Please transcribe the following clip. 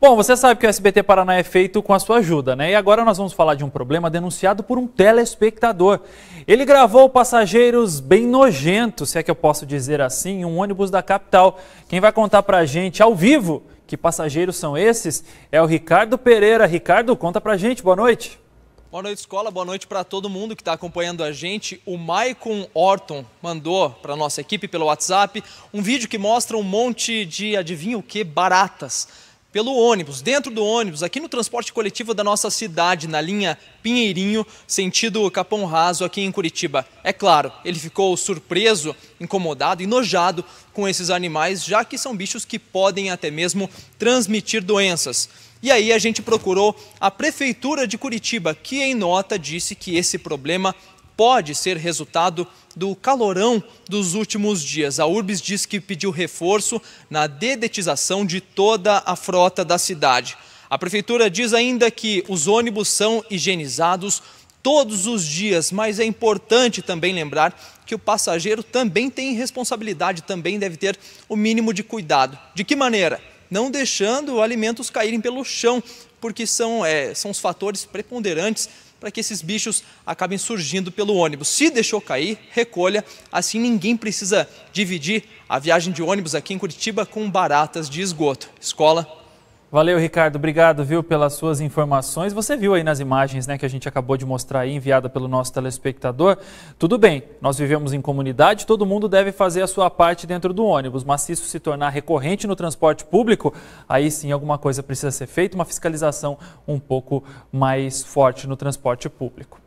Bom, você sabe que o SBT Paraná é feito com a sua ajuda, né? E agora nós vamos falar de um problema denunciado por um telespectador. Ele gravou passageiros bem nojentos, se é que eu posso dizer assim, em um ônibus da capital. Quem vai contar pra gente ao vivo que passageiros são esses é o Ricardo Pereira. Ricardo, conta pra gente, boa noite. Boa noite, escola. Boa noite para todo mundo que está acompanhando a gente. O Maicon Orton mandou para nossa equipe pelo WhatsApp um vídeo que mostra um monte de, adivinha o que, baratas pelo ônibus, dentro do ônibus, aqui no transporte coletivo da nossa cidade, na linha Pinheirinho, sentido Capão Raso, aqui em Curitiba. É claro, ele ficou surpreso, incomodado, enojado com esses animais, já que são bichos que podem até mesmo transmitir doenças. E aí a gente procurou a Prefeitura de Curitiba, que em nota disse que esse problema pode ser resultado do calorão dos últimos dias. A Urbis diz que pediu reforço na dedetização de toda a frota da cidade. A prefeitura diz ainda que os ônibus são higienizados todos os dias, mas é importante também lembrar que o passageiro também tem responsabilidade, também deve ter o mínimo de cuidado. De que maneira? Não deixando alimentos caírem pelo chão, porque são, é, são os fatores preponderantes para que esses bichos acabem surgindo pelo ônibus. Se deixou cair, recolha, assim ninguém precisa dividir a viagem de ônibus aqui em Curitiba com baratas de esgoto. Escola Valeu, Ricardo. Obrigado, viu, pelas suas informações. Você viu aí nas imagens, né, que a gente acabou de mostrar aí, enviada pelo nosso telespectador. Tudo bem, nós vivemos em comunidade, todo mundo deve fazer a sua parte dentro do ônibus, mas se isso se tornar recorrente no transporte público, aí sim alguma coisa precisa ser feita, uma fiscalização um pouco mais forte no transporte público.